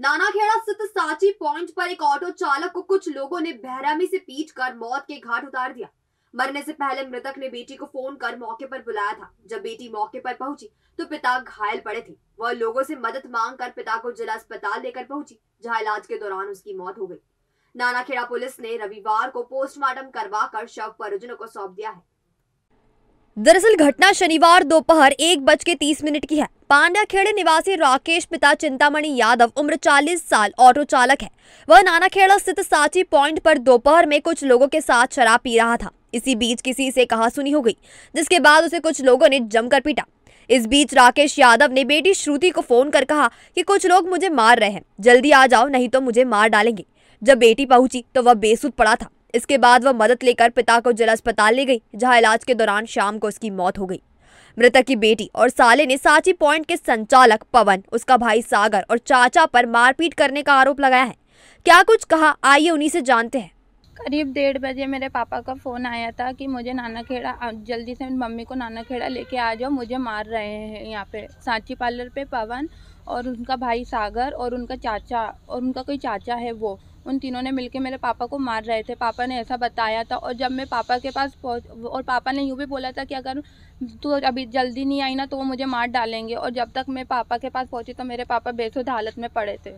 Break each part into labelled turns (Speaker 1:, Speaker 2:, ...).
Speaker 1: नानाखेड़ा स्थित सांची पॉइंट पर एक ऑटो चालक को कुछ लोगों ने बहरामी से पीट कर मौत के घाट उतार दिया मरने से पहले मृतक ने बेटी को फोन कर मौके पर बुलाया था जब बेटी मौके पर पहुंची तो पिता घायल पड़े थे वह लोगों से मदद मांग कर पिता को जिला अस्पताल लेकर पहुंची जहां इलाज के दौरान उसकी मौत हो गई नानाखेड़ा पुलिस ने रविवार को पोस्टमार्टम करवा कर शव परिजनों को सौंप दिया है दरअसल घटना शनिवार दोपहर एक बज के तीस मिनट की है पांड्याखेड़े निवासी राकेश पिता चिंतामणि यादव उम्र 40 साल ऑटो चालक है वह नानाखेड़ा स्थित साची पॉइंट पर दोपहर में कुछ लोगों के साथ शराब पी रहा था इसी बीच किसी से कहा सुनी हो गई जिसके बाद उसे कुछ लोगों ने जमकर पीटा इस बीच राकेश यादव ने बेटी श्रुति को फोन कर कहा कि कुछ लोग मुझे मार रहे हैं जल्दी आ जाओ नहीं तो मुझे मार डालेंगे जब बेटी पहुंची तो वह बेसुध पड़ा था इसके बाद वह मदद लेकर पिता को जिला अस्पताल ले गई जहां इलाज के दौरान शाम को उसकी मौत हो गई मृतक की बेटी और साले ने सांची पॉइंट के संचालक पवन उसका भाई सागर और चाचा पर मारपीट करने का आरोप लगाया है क्या कुछ कहा आइए उन्हीं से जानते हैं करीब
Speaker 2: डेढ़ बजे मेरे पापा का फ़ोन आया था कि मुझे नाना खेड़ा जल्दी से मम्मी को नाना खेड़ा लेके आ जाओ मुझे मार रहे हैं यहाँ पे सांची पार्लर पे पवन और उनका भाई सागर और उनका चाचा और उनका कोई चाचा है वो उन तीनों ने मिलकर मेरे पापा को मार रहे थे पापा ने ऐसा बताया था और जब मैं पापा के पास पहुँच और पापा ने यूँ भी बोला था कि अगर तो अभी जल्दी नहीं आई ना तो वो मुझे मार डालेंगे और जब तक मैं पापा के पास पहुँची तो मेरे पापा बेसुध हालत में पड़े थे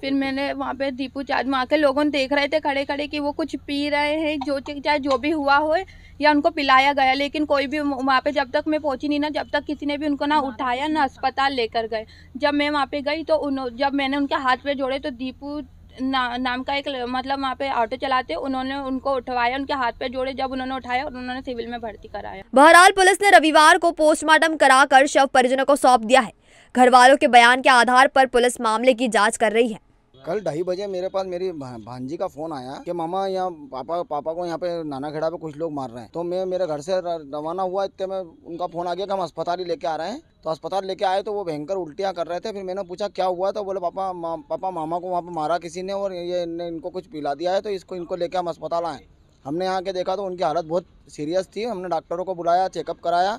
Speaker 2: फिर मैंने वहाँ पे दीपू चाद वहाँ के लोगों ने देख रहे थे खड़े खड़े कि वो कुछ पी रहे हैं जो चाहे जो भी हुआ हो या उनको पिलाया गया लेकिन कोई भी वहाँ पे जब तक मैं पहुँची नहीं ना जब तक किसी ने भी उनको ना उठाया ना अस्पताल लेकर गए जब मैं वहाँ पे गई तो उन जब मैंने उनके हाथ पे जोड़े तो दीपू ना, नाम का एक मतलब वहाँ पे ऑटो चलाते उन्होंने उनको उठवाया उनके हाथ पे जोड़े जब उन्होंने उठाया उन्होंने सिविल में भर्ती कराया
Speaker 1: बहरहाल पुलिस ने रविवार को पोस्टमार्टम कराकर शव परिजनों को सौंप दिया है घर वालों के बयान के आधार पर पुलिस मामले की
Speaker 3: जाँच कर रही है कल ढाई बजे मेरे पास मेरी भांजी का फोन आया कि मामा यहाँ पापा पापा को यहाँ पे नाना खेड़ा पे कुछ लोग मार रहे हैं तो मैं मेरे घर से रवाना हुआ इतने में उनका फोन आ गया कि हम अस्पताल ही लेके आ रहे हैं तो अस्पताल लेके आए तो वो भयंकर उल्टियाँ कर रहे थे फिर मैंने पूछा क्या हुआ तो बोले पापा मा, पापा मामा को वहाँ पर मारा किसी ने और ये ने इनको कुछ पिला दिया है तो इसको इनको लेके हम अस्पताल आए हमने यहाँ के देखा तो उनकी हालत बहुत सीरियस थी हमने डॉक्टरों को बुलाया चेकअप कराया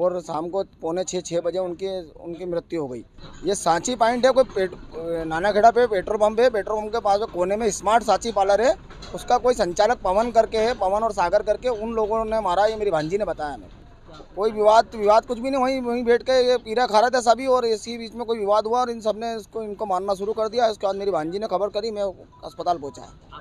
Speaker 3: और शाम को पौने छः छः बजे उनकी उनकी मृत्यु हो गई ये सांची पॉइंट है कोई पेट नानाखेड़ा पे पेट्रोल पंप है पेट्रोल पंप के पास कोने में स्मार्ट सांची पार्लर है उसका कोई संचालक पवन करके है पवन और सागर करके उन लोगों ने मारा ये मेरी भांजी ने बताया हमें कोई विवाद विवाद कुछ भी नहीं वहीं वहीं बैठ के ये पीरा खा रहा था सभी और इसी बीच में कोई विवाद हुआ और इन सब ने इसको इनको मारना शुरू कर दिया उसके बाद मेरी भांजी ने खबर करी मैं अस्पताल पहुँचा